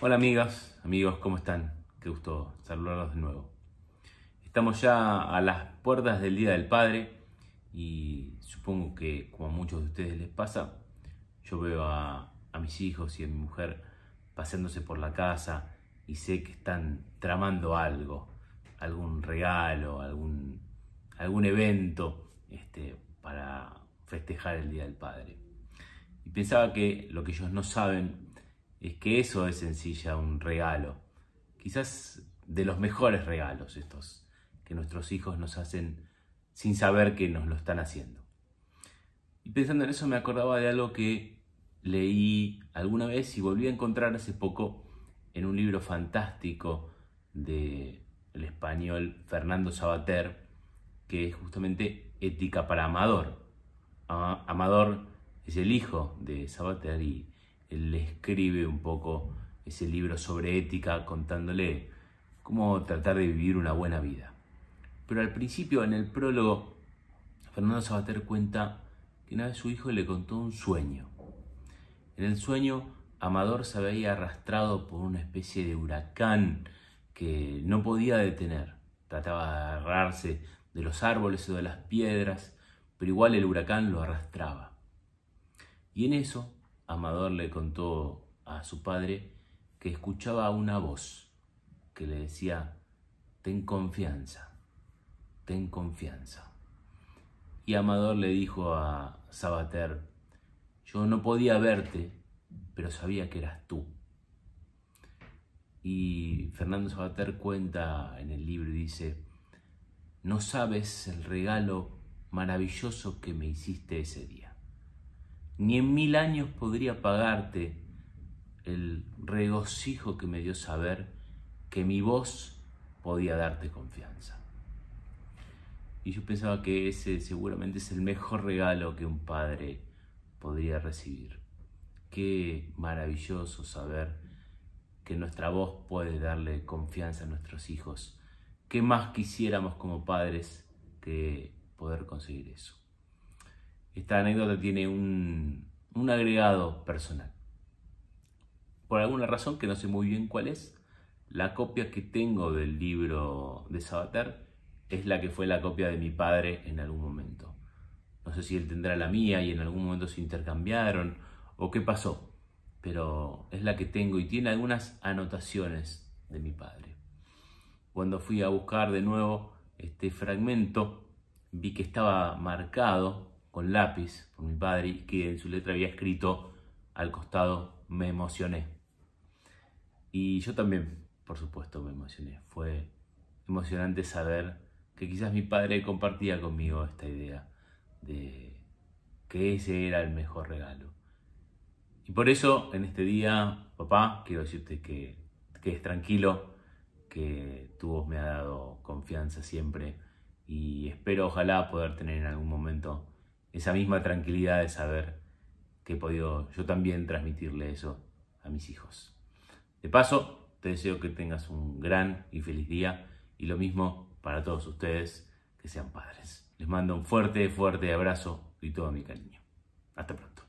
Hola amigas, amigos, ¿cómo están? Qué gusto saludarlos de nuevo. Estamos ya a las puertas del Día del Padre y supongo que como a muchos de ustedes les pasa, yo veo a, mis hijos y a mi mujer paseándose por la casa y sé que están tramando algo, algún regalo, algún, algún evento este, para festejar el Día del Padre. Y pensaba que lo que ellos no saben es que eso es en un regalo. Quizás de los mejores regalos estos que nuestros hijos nos hacen sin saber que nos lo están haciendo. Y pensando en eso me acordaba de algo que leí alguna vez y volví a encontrar hace poco en un libro fantástico de el español Fernando Sabater, que es justamente Ética para Amador. Ah, Amador es el hijo de Sabater y él escribe un poco ese libro sobre ética contándole cómo tratar de vivir una buena vida. Pero al principio, en el prólogo, Fernando Sabater cuenta que una vez su hijo le contó un sueño. En el sueño, Amador se veía arrastrado por una especie de huracán que no podía detener. Trataba de agarrarse de los árboles o de las piedras, pero igual el huracán lo arrastraba. Y en eso, Amador le contó a su padre que escuchaba una voz que le decía, ten confianza, ten confianza. Y Amador le dijo a Sabater, yo no podía verte, pero sabía que eras tú. Y Fernando Sabater cuenta en el libro, y dice, no sabes el regalo maravilloso que me hiciste ese día. Ni en mil años podría pagarte el regocijo que me dio saber que mi voz podía darte confianza. Y yo pensaba que ese seguramente es el mejor regalo que un padre podría recibir. Qué maravilloso saber que nuestra voz puede darle confianza a nuestros hijos. ¿Qué más quisiéramos como padres que poder conseguir eso? Esta anécdota tiene un, agregado personal. Por alguna razón que no sé muy bien cuál es, la copia que tengo del libro de Sabater es la que fue la copia de mi padre en algún momento. No sé si él tendrá la mía y en algún momento se intercambiaron o qué pasó pero es la que tengo y tiene algunas anotaciones de mi padre. Cuando fui a buscar de nuevo este fragmento, vi que estaba marcado con lápiz por mi padre y que en su letra había escrito al costado me emocioné. Y yo también, por supuesto, me emocioné. Fue emocionante saber que quizás mi padre compartía conmigo esta idea de que ese era el mejor regalo y por eso en este día, papá, quiero decirte que es quedes tranquilo, que tu me ha dado confianza siempre y espero ojalá poder tener en algún momento esa misma tranquilidad de saber que he podido yo también transmitirle eso a mis hijos. De paso, te deseo que tengas un gran y feliz día y lo mismo para todos ustedes que sean padres. Les mando un fuerte, fuerte abrazo y todo mi cariño. Hasta pronto.